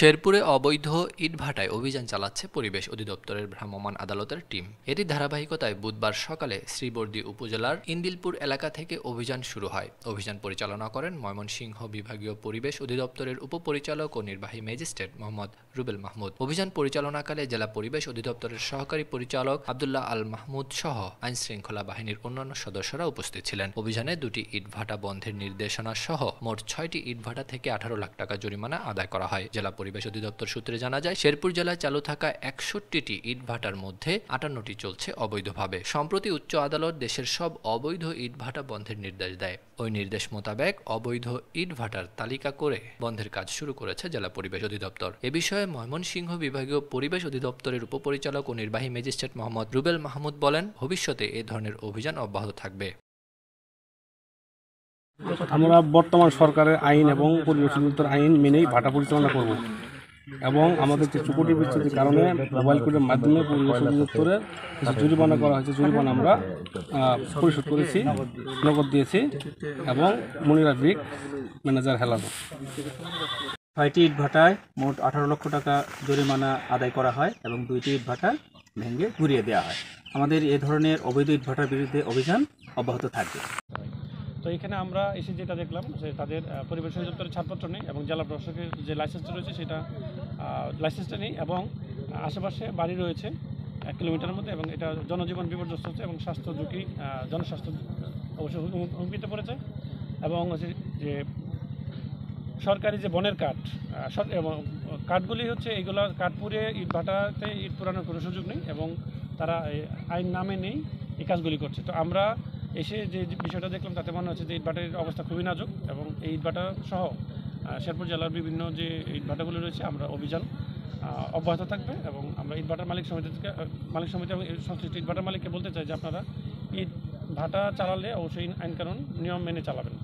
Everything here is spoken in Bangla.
শেরপুরে অবৈধ ইটভাটায় অভিযান চালাচ্ছে পরিবেশ অধিদপ্তরের ভ্রাম্যমাণ আদালতের টিম এটি ধারাবাহিকতায় বুধবার সকালে শ্রীবর্দী উপজেলার ইন্দিলপুর এলাকা থেকে অভিযান শুরু হয় অভিযান পরিচালনা করেন ময়মনসিংহ বিভাগীয় পরিবেশ অধিদপ্তরের উপপরিচালক ও নির্বাহী ম্যাজিস্ট্রেট মোহাম্মদ রুবেল মাহমুদ অভিযান পরিচালনাকালে জেলা পরিবেশ অধিদপ্তরের সহকারী পরিচালক আবদুল্লাহ আল মাহমুদ সহ আইন শৃঙ্খলা বাহিনীর অন্যান্য সদস্যরা উপস্থিত ছিলেন অভিযানে দুটি ইটভাটা বন্ধের নির্দেশনা সহ মোট ছয়টি ইটভাটা থেকে আঠারো লাখ টাকা জরিমানা আদায় করা হয় জেলা পরিবেশ অধিদপ্তর সূত্রে জানা যায় শেরপুর জেলায় চালু থাকা একষট্টিটি ইটভাটার মধ্যে আটান্নটি চলছে অবৈধভাবে সম্প্রতি উচ্চ আদালত দেশের সব অবৈধ ইটভাটা বন্ধের নির্দেশ দেয় ওই নির্দেশ মোতাবেক অবৈধ ইটভাটার তালিকা করে বন্ধের কাজ শুরু করেছে জেলা পরিবেশ অধিদপ্তর এ বিষয়ে ময়মনসিংহ বিভাগীয় পরিবেশ অধিদপ্তরের উপপরিচালক ও নির্বাহী ম্যাজিস্ট্রেট মোহাম্মদ রুবেল মাহমুদ বলেন ভবিষ্যতে এ ধরনের অভিযান অব্যাহত থাকবে আমরা বর্তমান সরকারের আইন এবং পরিবেশ আইন মেনেই ভাটা পরিচালনা করব এবং আমাদের যে চুকুটি বিচ্ছুতির কারণে মোবাইল কোর্টের মাধ্যমে পরিবেশ জরিমানা করা হয়েছে জরিমানা আমরা পরিশোধ করেছি নগদ দিয়েছি এবং মনিরা ব্রিক ম্যানেজার হেলানো ছয়টি ইট ভাটায় মোট আঠারো লক্ষ টাকা জরিমানা আদায় করা হয় এবং দুইটি ইট ভাটা ভেঙে ঘুরিয়ে দেওয়া হয় আমাদের এ ধরনের অবৈধ ইট ভাটার বিরুদ্ধে অভিযান অব্যাহত থাকবে তো এখানে আমরা এসে যেটা দেখলাম যে তাদের পরিবেশ অধিদপ্তরের ছাড়পত্র নেই এবং জেলা প্রশাসকের যে লাইসেন্সটা রয়েছে সেটা লাইসেন্সটা নেই এবং আশেপাশে বাড়ি রয়েছে এক কিলোমিটারের মধ্যে এবং এটা জনজীবন বিপর্যস্ত হচ্ছে এবং স্বাস্থ্য ঝুঁকি জনস্বাস্থ্য অবশ্যই হুমকিতে পড়েছে এবং হচ্ছে যে সরকারি যে বনের কাঠ এবং কাঠগুলি হচ্ছে এইগুলো কাঠ পুড়ে ইট ভাটাতে ইট পুরানোর কোনো সুযোগ নেই এবং তারা আইন নামে নেই এই কাজগুলি করছে তো আমরা এসে যে বিষয়টা দেখলাম তাতে মনে হচ্ছে যে ইটভাটার অবস্থা খুবই নাজুক এবং এই ইটভাটা সহ শেরপুর জেলার বিভিন্ন যে ইটভাটাগুলো রয়েছে আমরা অভিযান অব্যাহত থাকবে এবং আমরা ইটভাটার মালিক সমিতিকে মালিক সমিতি এবং সংশ্লিষ্ট ইটভাটার মালিককে বলতে চাই যে আপনারা ইট ভাটা চালালে অবশ্যই আইনকানুন নিয়ম মেনে চালাবেন